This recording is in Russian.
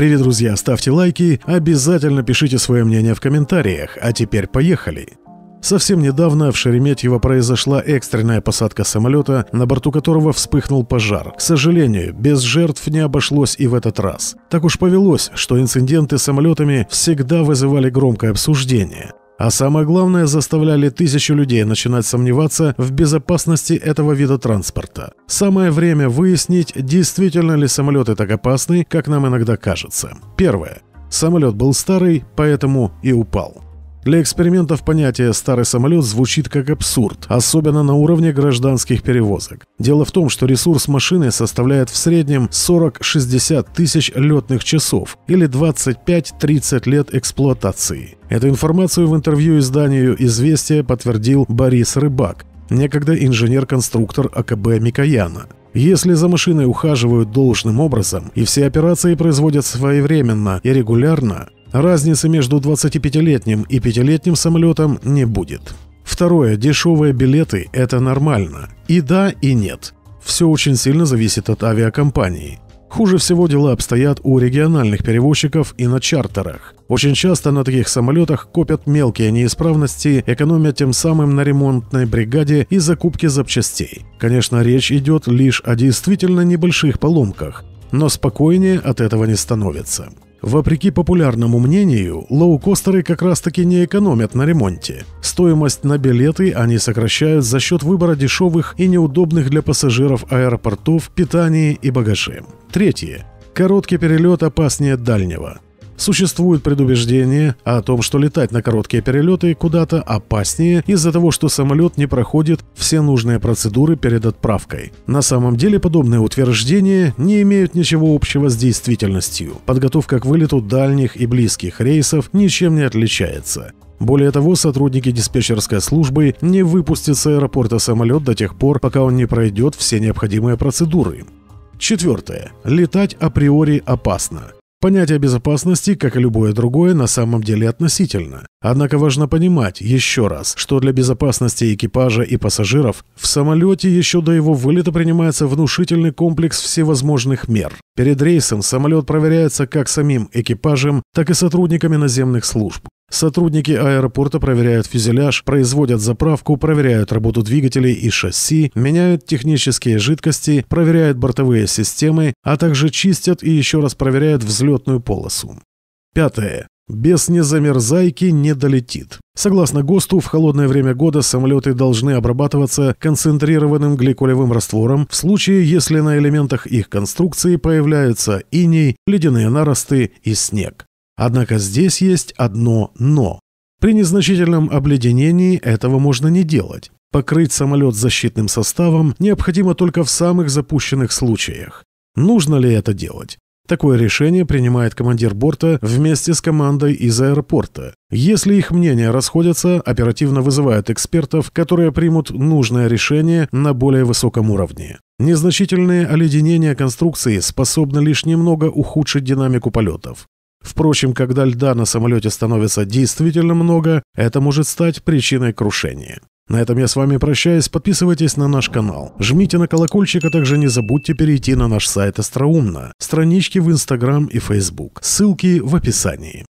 Привет, друзья, ставьте лайки, обязательно пишите свое мнение в комментариях, а теперь поехали. Совсем недавно в Шереметьево произошла экстренная посадка самолета, на борту которого вспыхнул пожар. К сожалению, без жертв не обошлось и в этот раз. Так уж повелось, что инциденты с самолетами всегда вызывали громкое обсуждение. А самое главное, заставляли тысячи людей начинать сомневаться в безопасности этого вида транспорта. Самое время выяснить, действительно ли самолеты так опасны, как нам иногда кажется. Первое. Самолет был старый, поэтому и упал. Для экспериментов понятие «старый самолет» звучит как абсурд, особенно на уровне гражданских перевозок. Дело в том, что ресурс машины составляет в среднем 40-60 тысяч летных часов или 25-30 лет эксплуатации. Эту информацию в интервью изданию «Известия» подтвердил Борис Рыбак, некогда инженер-конструктор АКБ «Микояна». Если за машиной ухаживают должным образом и все операции производят своевременно и регулярно, Разницы между 25-летним и 5-летним самолетом не будет. Второе. Дешевые билеты – это нормально. И да, и нет. Все очень сильно зависит от авиакомпании. Хуже всего дела обстоят у региональных перевозчиков и на чартерах. Очень часто на таких самолетах копят мелкие неисправности, экономя тем самым на ремонтной бригаде и закупке запчастей. Конечно, речь идет лишь о действительно небольших поломках, но спокойнее от этого не становится. Вопреки популярному мнению, лоукостеры как раз-таки не экономят на ремонте. Стоимость на билеты они сокращают за счет выбора дешевых и неудобных для пассажиров аэропортов, питания и багажи. Третье. Короткий перелет опаснее дальнего. Существует предубеждение о том, что летать на короткие перелеты куда-то опаснее из-за того, что самолет не проходит все нужные процедуры перед отправкой. На самом деле подобные утверждения не имеют ничего общего с действительностью. Подготовка к вылету дальних и близких рейсов ничем не отличается. Более того, сотрудники диспетчерской службы не выпустят с аэропорта самолет до тех пор, пока он не пройдет все необходимые процедуры. Четвертое. Летать априори опасно. Понятие безопасности, как и любое другое, на самом деле относительно. Однако важно понимать еще раз, что для безопасности экипажа и пассажиров в самолете еще до его вылета принимается внушительный комплекс всевозможных мер. Перед рейсом самолет проверяется как самим экипажем, так и сотрудниками наземных служб. Сотрудники аэропорта проверяют фюзеляж, производят заправку, проверяют работу двигателей и шасси, меняют технические жидкости, проверяют бортовые системы, а также чистят и еще раз проверяют взлетную полосу. Пятое. Без незамерзайки не долетит. Согласно ГОСТу, в холодное время года самолеты должны обрабатываться концентрированным гликолевым раствором в случае, если на элементах их конструкции появляются иней, ледяные наросты и снег. Однако здесь есть одно «но». При незначительном обледенении этого можно не делать. Покрыть самолет защитным составом необходимо только в самых запущенных случаях. Нужно ли это делать? Такое решение принимает командир борта вместе с командой из аэропорта. Если их мнения расходятся, оперативно вызывают экспертов, которые примут нужное решение на более высоком уровне. Незначительные оледенения конструкции способны лишь немного ухудшить динамику полетов. Впрочем, когда льда на самолете становится действительно много, это может стать причиной крушения. На этом я с вами прощаюсь. Подписывайтесь на наш канал, жмите на колокольчик, а также не забудьте перейти на наш сайт Остроумно, странички в Инстаграм и Фейсбук. Ссылки в описании.